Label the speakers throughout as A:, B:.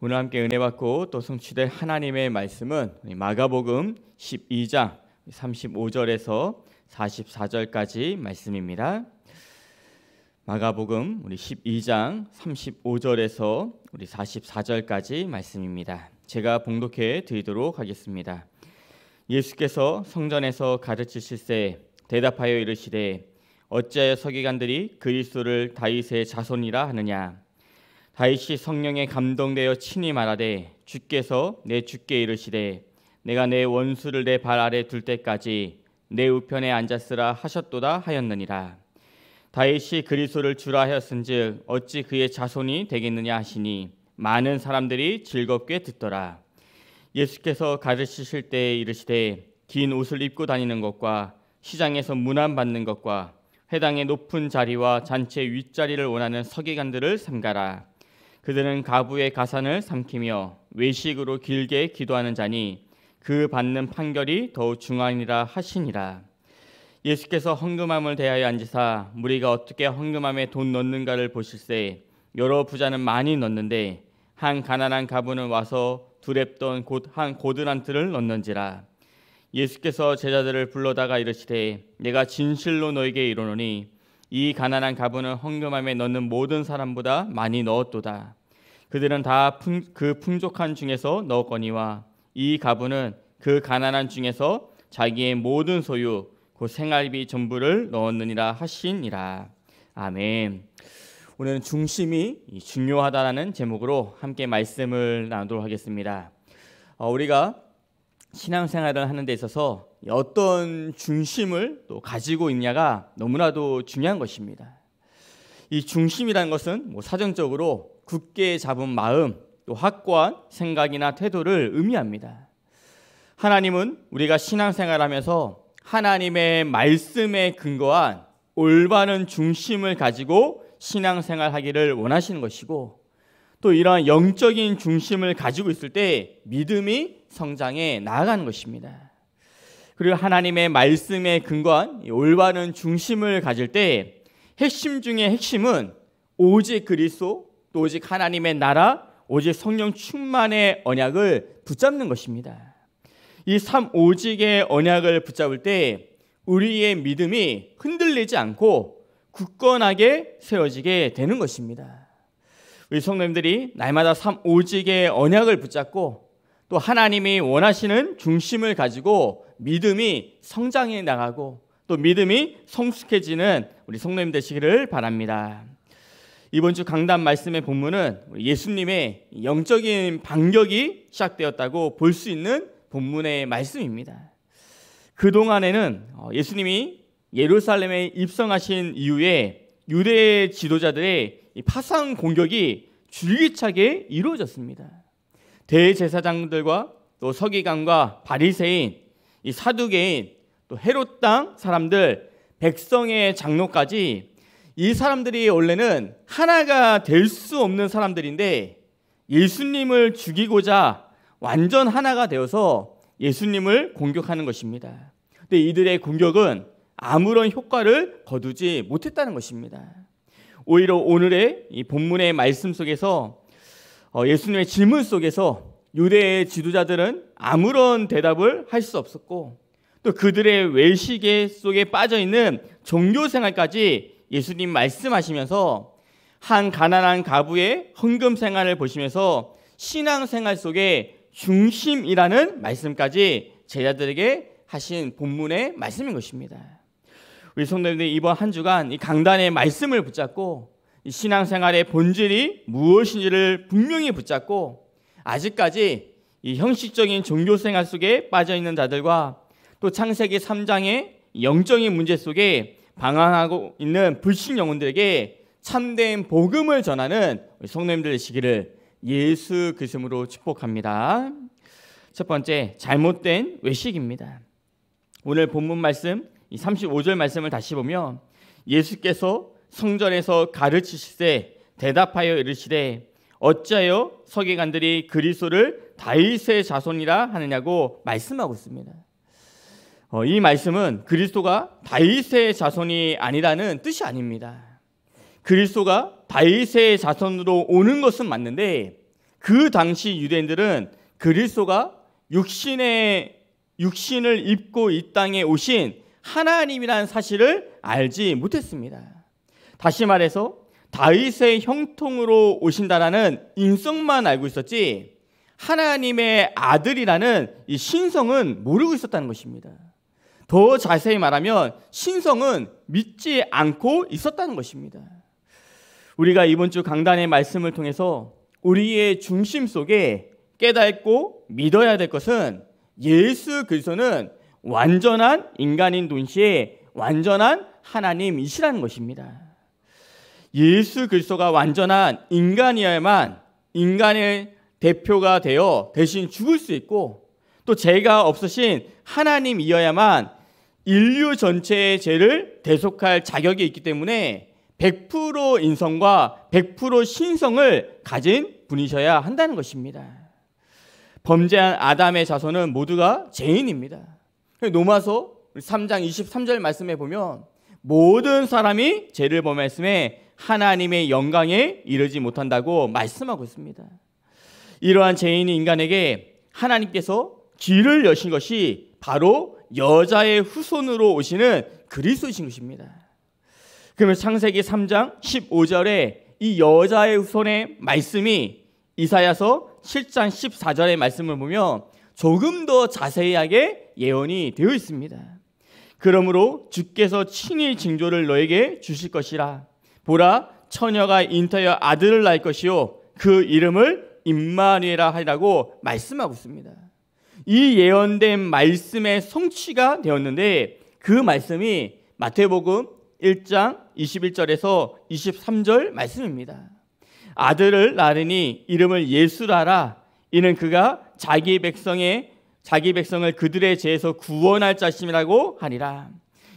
A: 오늘 함께 은혜 받고 또 성취될 하나님의 말씀은 마가복음 12장 35절에서 44절까지 말씀입니다. 마가복음 우리 12장 35절에서 우리 44절까지 말씀입니다. 제가 봉독해 드리도록 하겠습니다. 예수께서 성전에서 가르치실세 대답하여 이르시되 어찌하여 서기관들이 그리스도를 다윗의 자손이라 하느냐 다윗이 성령에 감동되어 친히 말하되 주께서 내 주께 이르시되 내가 내 원수를 내 발 아래 둘 때까지 내 우편에 앉았으라 하셨도다 하였느니라 다윗이 그리스도를 주라 하였은즉 어찌 그의 자손이 되겠느냐 하시니 많은 사람들이 즐겁게 듣더라 예수께서 가르치실 때에 이르시되 긴 옷을 입고 다니는 것과 시장에서 문안 받는 것과 회당의 높은 자리와 잔치의 윗자리를 원하는 서기관들을 삼가라 그들은 가부의 가산을 삼키며 외식으로 길게 기도하는 자니 그 받는 판결이 더욱 중하니라 하시니라. 예수께서 헌금함을 대하여 앉으사 무리가 어떻게 헌금함에 돈 넣는가를 보실세 여러 부자는 많이 넣는데 한 가난한 가부는 와서 두렵던 곧한 고드란 틀을 넣는지라 예수께서 제자들을 불러다가 이르시되 내가 진실로 너에게 이르노니 이 가난한 가부는 헌금함에 넣는 모든 사람보다 많이 넣었도다. 그들은 다 그 풍족한 중에서 넣었거니와 이 가부는 그 가난한 중에서 자기의 모든 소유 그 생활비 전부를 넣었느니라 하시니라. 아멘. 오늘은 중심이 중요하다라는 제목으로 함께 말씀을 나누도록 하겠습니다. 어, 우리가 신앙생활을 하는 데 있어서 어떤 중심을 또 가지고 있냐가 너무나도 중요한 것입니다. 이 중심이라는 것은 뭐 사전적으로 굳게 잡은 마음, 또 확고한 생각이나 태도를 의미합니다. 하나님은 우리가 신앙생활하면서 하나님의 말씀에 근거한 올바른 중심을 가지고 신앙생활하기를 원하시는 것이고 또 이러한 영적인 중심을 가지고 있을 때 믿음이 성장해 나아가는 것입니다. 그리고 하나님의 말씀에 근거한 올바른 중심을 가질 때 핵심 중에 핵심은 오직 그리스도 또 오직 하나님의 나라 오직 성령 충만의 언약을 붙잡는 것입니다. 이삼 오직의 언약을 붙잡을 때 우리의 믿음이 흔들리지 않고 굳건하게 세워지게 되는 것입니다. 우리 성님들이 날마다 삼 오직의 언약을 붙잡고 또 하나님이 원하시는 중심을 가지고 믿음이 성장해 나가고 또 믿음이 성숙해지는 우리 성도님 되시기를 바랍니다. 이번 주 강단 말씀의 본문은 예수님의 영적인 반격이 시작되었다고 볼 수 있는 본문의 말씀입니다. 그동안에는 어, 예수님이 예루살렘에 입성하신 이후에 유대 지도자들의 파상 공격이 줄기차게 이루어졌습니다. 대제사장들과 또 서기관과 바리새인, 이 사두개인, 또 헤롯 당 사람들, 백성의 장로까지 이 사람들이 원래는 하나가 될 수 없는 사람들인데 예수님을 죽이고자 완전 하나가 되어서 예수님을 공격하는 것입니다. 근데 이들의 공격은 아무런 효과를 거두지 못했다는 것입니다. 오히려 오늘의 이 본문의 말씀 속에서 어, 예수님의 질문 속에서 유대의 지도자들은 아무런 대답을 할 수 없었고 또 그들의 외식의 속에 빠져 있는 종교 생활까지 예수님 말씀하시면서 한 가난한 가부의 헌금 생활을 보시면서 신앙 생활 속에 중심이라는 말씀까지 제자들에게 하신 본문의 말씀인 것입니다. 우리 성도님들 이번 한 주간 이 강단의 말씀을 붙잡고 신앙생활의 본질이 무엇인지를 분명히 붙잡고 아직까지 이 형식적인 종교생활 속에 빠져 있는 자들과 또 창세기 3장의 영적인 문제 속에 방황하고 있는 불신 영혼들에게 참된 복음을 전하는 성도님들 되시기를 예수 그리스도로 축복합니다. 첫 번째 잘못된 외식입니다. 오늘 본문 말씀 35절 말씀을 다시 보면 예수께서 성전에서 가르치시되 대답하여 이르시되 어찌하여 서기관들이 그리스도를 다윗의 자손이라 하느냐고 말씀하고 있습니다. 어, 이 말씀은 그리스도가 다윗의 자손이 아니라는 뜻이 아닙니다. 그리스도가 다윗의 자손으로 오는 것은 맞는데 그 당시 유대인들은 그리스도가 육신의 육신을 입고 이 땅에 오신 하나님이라는 사실을 알지 못했습니다. 다시 말해서 다윗의 형통으로 오신다라는 인성만 알고 있었지 하나님의 아들이라는 이 신성은 모르고 있었다는 것입니다. 더 자세히 말하면 신성은 믿지 않고 있었다는 것입니다. 우리가 이번 주 강단의 말씀을 통해서 우리의 중심 속에 깨닫고 믿어야 될 것은 예수 그리스도는 완전한 인간인 동시에 완전한 하나님이시라는 것입니다. 예수 그리스도가 완전한 인간이어야만 인간의 대표가 되어 대신 죽을 수 있고 또 죄가 없으신 하나님이어야만 인류 전체의 죄를 대속할 자격이 있기 때문에 100% 인성과 100% 신성을 가진 분이셔야 한다는 것입니다. 범죄한 아담의 자손은 모두가 죄인입니다. 노마서 3장 23절 말씀해 보면 모든 사람이 죄를 범했음에 하나님의 영광에 이르지 못한다고 말씀하고 있습니다. 이러한 죄인 인간에게 하나님께서 길을 여신 것이 바로 여자의 후손으로 오시는 그리스도신 것입니다. 그러면 창세기 3장 15절에 이 여자의 후손의 말씀이 이사야서 7장 14절의 말씀을 보면 조금 더 자세하게 예언이 되어 있습니다. 그러므로 주께서 친히 징조를 너에게 주실 것이라 보라 처녀가 인터여 아들을 낳을 것이요 그 이름을 임마누엘라 하리라고 말씀하고 있습니다. 이 예언된 말씀의 성취가 되었는데 그 말씀이 마태복음 1장 21절에서 23절 말씀입니다. 아들을 낳으니 이름을 예수라라 이는 그가 자기 백성의 자기 백성을 그들의 죄에서 구원할 자심이라고 하니라.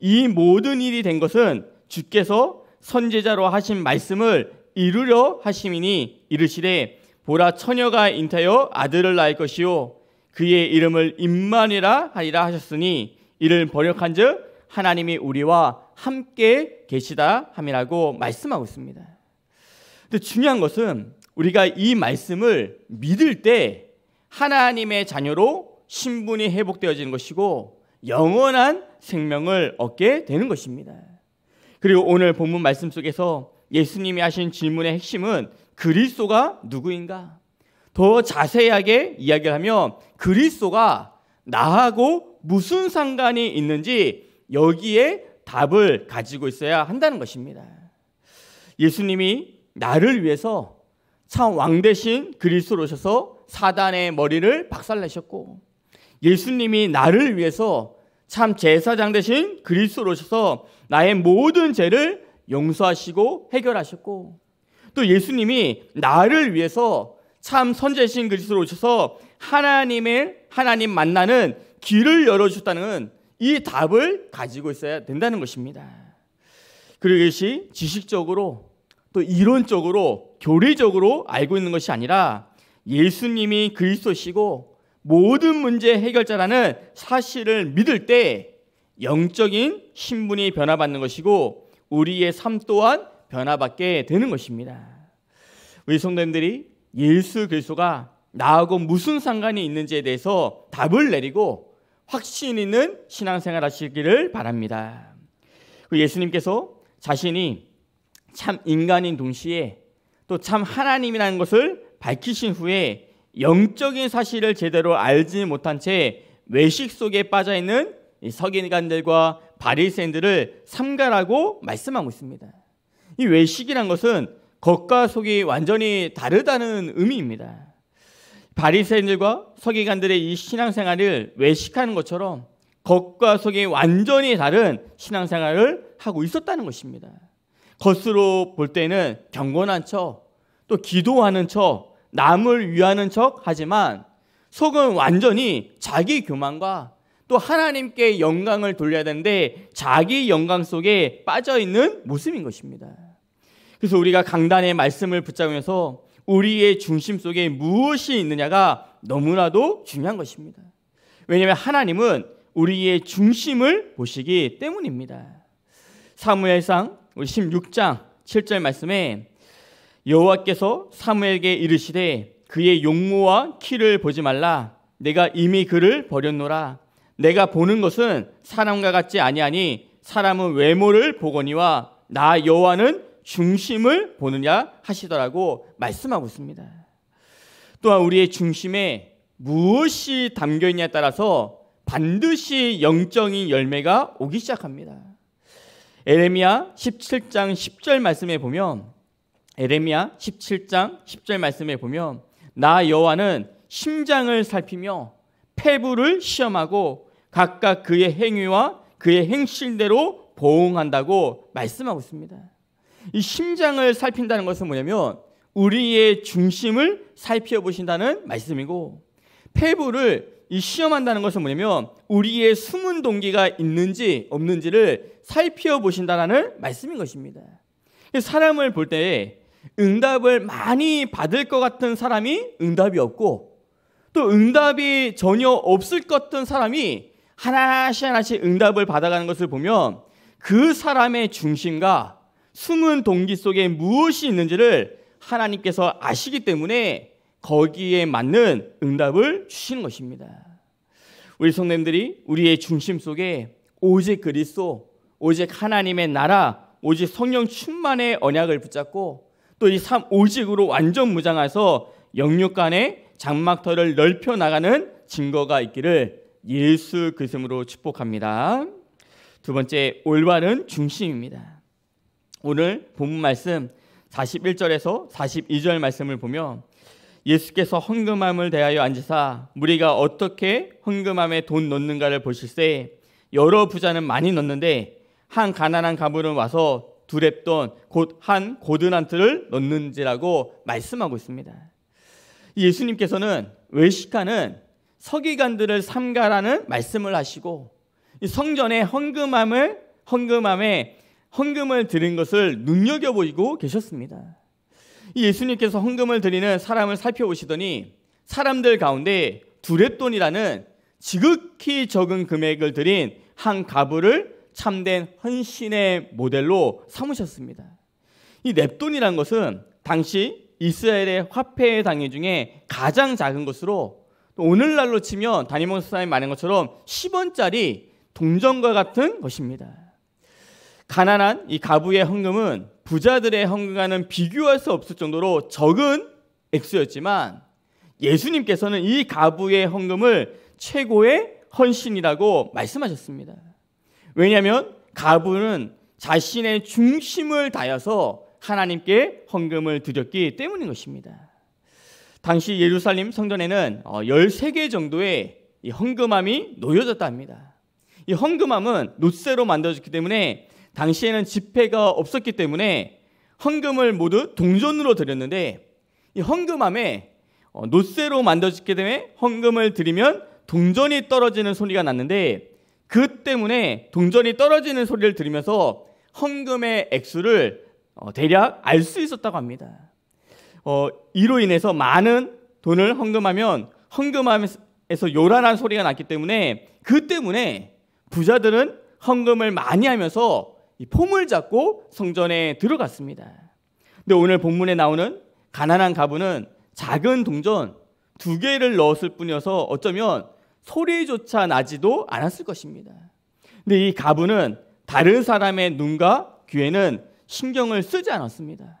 A: 이 모든 일이 된 것은 주께서 선제자로 하신 말씀을 이루려 하심이니 이르시되 보라 처녀가 잉태여 아들을 낳을 것이요 그의 이름을 임만이라 하리라 하셨으니 이를 번역한즉 하나님이 우리와 함께 계시다 함이라고 말씀하고 있습니다. 근데 중요한 것은 우리가 이 말씀을 믿을 때 하나님의 자녀로 신분이 회복되어지는 것이고 영원한 생명을 얻게 되는 것입니다. 그리고 오늘 본문 말씀 속에서 예수님이 하신 질문의 핵심은 그리스도가 누구인가? 더 자세하게 이야기를 하며 그리스도가 나하고 무슨 상관이 있는지 여기에 답을 가지고 있어야 한다는 것입니다. 예수님이 나를 위해서 참 왕 대신 그리스도로 오셔서 사단의 머리를 박살내셨고 예수님이 나를 위해서 참 제사장 대신 그리스도로 오셔서 나의 모든 죄를 용서하시고 해결하셨고 또 예수님이 나를 위해서 참 선제신 그리스도로 오셔서 하나님의 하나님 만나는 길을 열어 주셨다는 이 답을 가지고 있어야 된다는 것입니다. 그것이 지식적으로 또 이론적으로 교리적으로 알고 있는 것이 아니라 예수님이 그리스도시고 모든 문제 해결자라는 사실을 믿을 때 영적인 신분이 변화받는 것이고 우리의 삶 또한 변화받게 되는 것입니다. 우리 성도님들이 예수 그리스도가 나하고 무슨 상관이 있는지에 대해서 답을 내리고 확신 있는 신앙생활 하시기를 바랍니다. 그 예수님께서 자신이 참 인간인 동시에 또 참 하나님이라는 것을 밝히신 후에 영적인 사실을 제대로 알지 못한 채 외식 속에 빠져 있는 서기관들과 바리새인들을 삼가라고 말씀하고 있습니다. 이 외식이란 것은 겉과 속이 완전히 다르다는 의미입니다. 바리새인들과 서기관들의 이 신앙생활을 외식하는 것처럼 겉과 속이 완전히 다른 신앙생활을 하고 있었다는 것입니다. 겉으로 볼 때는 경건한 척, 또 기도하는 척, 남을 위하는 척 하지만 속은 완전히 자기 교만과 또 하나님께 영광을 돌려야 되는데 자기 영광 속에 빠져 있는 모습인 것입니다. 그래서 우리가 강단의 말씀을 붙잡으면서 우리의 중심 속에 무엇이 있느냐가 너무나도 중요한 것입니다. 왜냐하면 하나님은 우리의 중심을 보시기 때문입니다. 사무엘상 16장 7절 말씀에 여호와께서 사무엘에게 이르시되 그의 용모와 키를 보지 말라 내가 이미 그를 버렸노라 내가 보는 것은 사람과 같지 아니하니 사람은 외모를 보거니와 나 여호와는 중심을 보느냐 하시더라고 말씀하고 있습니다. 또한 우리의 중심에 무엇이 담겨 있냐에 따라서 반드시 영적인 열매가 오기 시작합니다. 에레미야 17장 10절 말씀에 보면 에레미야 17장 10절 말씀에 보면 나 여호와는 심장을 살피며 폐부를 시험하고 각각 그의 행위와 그의 행실대로 보응한다고 말씀하고 있습니다. 이 심장을 살핀다는 것은 뭐냐면 우리의 중심을 살펴보신다는 말씀이고 폐부를 시험한다는 것은 뭐냐면 우리의 숨은 동기가 있는지 없는지를 살펴보신다는 말씀인 것입니다. 사람을 볼 때 응답을 많이 받을 것 같은 사람이 응답이 없고 또 응답이 전혀 없을 것 같은 사람이 하나씩 하나씩 응답을 받아가는 것을 보면 그 사람의 중심과 숨은 동기 속에 무엇이 있는지를 하나님께서 아시기 때문에 거기에 맞는 응답을 주시는 것입니다. 우리 성님들이 우리의 중심 속에 오직 그리스도, 오직 하나님의 나라, 오직 성령 충만의 언약을 붙잡고 또이삼 오직으로 완전 무장해서 영육 간의 장막터를 넓혀 나가는 증거가 있기를 예수 그리스도로 축복합니다. 두 번째 올바른 중심입니다. 오늘 본문 말씀 41절에서 42절 말씀을 보며 예수께서 헌금함을 대하여 앉으사 무리가 어떻게 헌금함에 돈 넣는가를 보실세 여러 부자는 많이 넣는데 한 가난한 가물은 와서 두 랩돈 곧 한 고든 한 틀을 넣는지라고 말씀하고 있습니다. 예수님께서는 외식하는 서기관들을 삼가라는 말씀을 하시고 성전의 헌금함을 헌금함에 헌금을 드린 것을 눈여겨 보이고 계셨습니다. 예수님께서 헌금을 드리는 사람을 살펴보시더니 사람들 가운데 두렛돈이라는 지극히 적은 금액을 드린 한 가부를 참된 헌신의 모델로 삼으셨습니다. 이 냅돈이란 것은 당시 이스라엘의 화폐 단위 중에 가장 작은 것으로 오늘날로 치면 다니몬 수사님 많은 것처럼 10원짜리 동전과 같은 것입니다. 가난한 이 가부의 헌금은 부자들의 헌금과는 비교할 수 없을 정도로 적은 액수였지만 예수님께서는 이 가부의 헌금을 최고의 헌신이라고 말씀하셨습니다. 왜냐하면 가부는 자신의 중심을 다해서 하나님께 헌금을 드렸기 때문인 것입니다. 당시 예루살렘 성전에는 13개 어, 정도의 헌금함이 놓여졌다 합니다. 이 헌금함은 노쇠로 만들어졌기 때문에 당시에는 지폐가 없었기 때문에 헌금을 모두 동전으로 드렸는데 이 헌금함에 어, 노쇠로 만들어졌기 때문에 헌금을 드리면 동전이 떨어지는 소리가 났는데 그 때문에 동전이 떨어지는 소리를 들으면서 헌금의 액수를 어, 대략 알 수 있었다고 합니다. 어, 이로 인해서 많은 돈을 헌금하면 헌금함에서 요란한 소리가 났기 때문에 그 때문에 부자들은 헌금을 많이 하면서 이 폼을 잡고 성전에 들어갔습니다. 근데 오늘 본문에 나오는 가난한 가부는 작은 동전 두 개를 넣었을 뿐이어서 어쩌면 소리조차 나지도 않았을 것입니다. 근데 이 가부는 다른 사람의 눈과 귀에는 신경을 쓰지 않았습니다.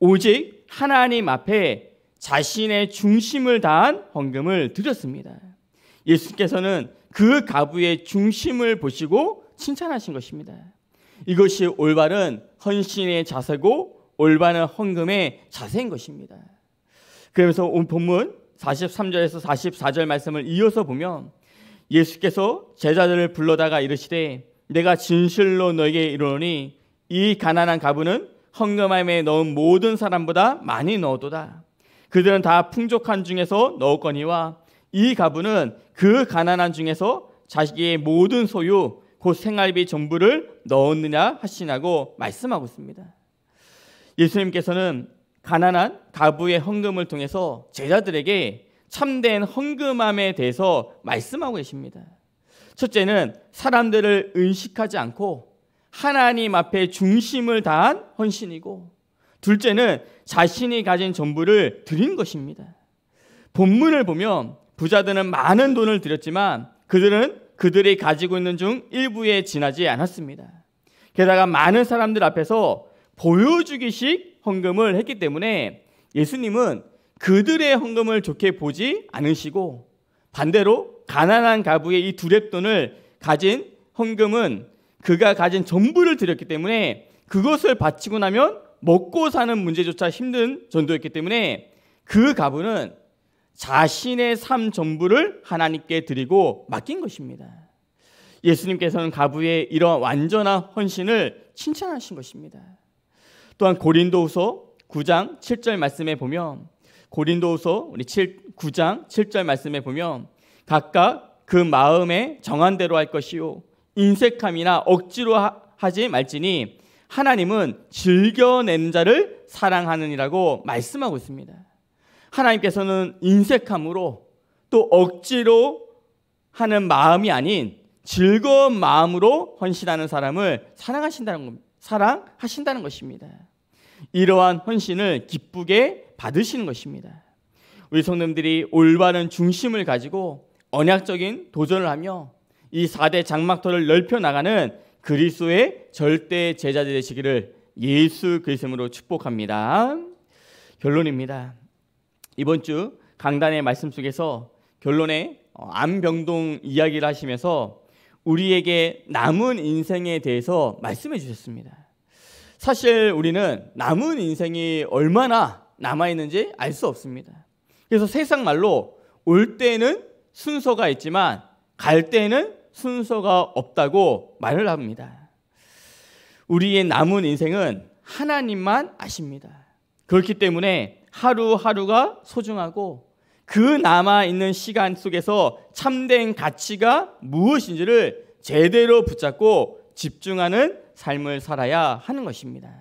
A: 오직 하나님 앞에 자신의 중심을 다한 헌금을 드렸습니다. 예수께서는 그 가부의 중심을 보시고 칭찬하신 것입니다. 이것이 올바른 헌신의 자세고 올바른 헌금의 자세인 것입니다. 그러면서 온 본문 43절에서 44절 말씀을 이어서 보면 예수께서 제자들을 불러다가 이르시되 내가 진실로 너에게 이르노니 이 가난한 가부는 헌금함에 넣은 모든 사람보다 많이 넣어도다. 그들은 다 풍족한 중에서 넣었거니와 이 가부는 그 가난한 중에서 자식의 모든 소유 곧 생활비 전부를 넣었느냐 하시냐고 말씀하고 있습니다. 예수님께서는 가난한 가부의 헌금을 통해서 제자들에게 참된 헌금함에 대해서 말씀하고 계십니다. 첫째는 사람들을 의식하지 않고 하나님 앞에 중심을 다한 헌신이고 둘째는 자신이 가진 전부를 드린 것입니다. 본문을 보면 부자들은 많은 돈을 들였지만 그들은 그들이 가지고 있는 중 일부에 지나지 않았습니다. 게다가 많은 사람들 앞에서 보여주기식 헌금을 했기 때문에 예수님은 그들의 헌금을 좋게 보지 않으시고 반대로 가난한 가부의 이 두랩돈을 가진 헌금은 그가 가진 전부를 드렸기 때문에 그것을 바치고 나면 먹고 사는 문제조차 힘든 전도였기 때문에 그 가부는 자신의 삶 전부를 하나님께 드리고 맡긴 것입니다. 예수님께서는 가부의 이런 완전한 헌신을 칭찬하신 것입니다. 또한 고린도후서 9장 7절 말씀에 보면 고린도후서 우리 7, 9장 7절 말씀에 보면 각각 그 마음에 정한 대로 할 것이요 인색함이나 억지로 하지 말지니 하나님은 즐겨낸 자를 사랑하느니라고 말씀하고 있습니다. 하나님께서는 인색함으로 또 억지로 하는 마음이 아닌 즐거운 마음으로 헌신하는 사람을 사랑하신다는 겁니다. 사랑하신다는 것입니다. 이러한 헌신을 기쁘게 받으시는 것입니다. 우리 성님들이 올바른 중심을 가지고 언약적인 도전을 하며 이 4대 장막터를 넓혀 나가는 그리스의 절대 제자들 되시기를 예수 그리스도로 축복합니다. 결론입니다. 이번 주 강단의 말씀 속에서 결론에 어, 암병동 이야기를 하시면서 우리에게 남은 인생에 대해서 말씀해 주셨습니다. 사실 우리는 남은 인생이 얼마나 남아 있는지 알 수 없습니다. 그래서 세상 말로 올 때는 순서가 있지만 갈 때는 순서가 없다고 말을 합니다. 우리의 남은 인생은 하나님만 아십니다. 그렇기 때문에 하루하루가 소중하고 그 남아있는 시간 속에서 참된 가치가 무엇인지를 제대로 붙잡고 집중하는 삶을 살아야 하는 것입니다.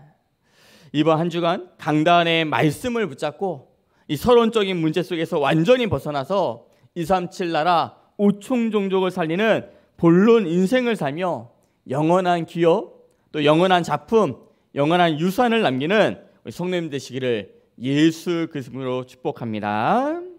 A: 이번 한 주간 강단의 말씀을 붙잡고 이 서론적인 문제 속에서 완전히 벗어나서 237 나라 오충 종족을 살리는 본론 인생을 살며 영원한 기업, 또 영원한 작품, 영원한 유산을 남기는 우리 성님 되시기를 예수 그리스도로 축복합니다.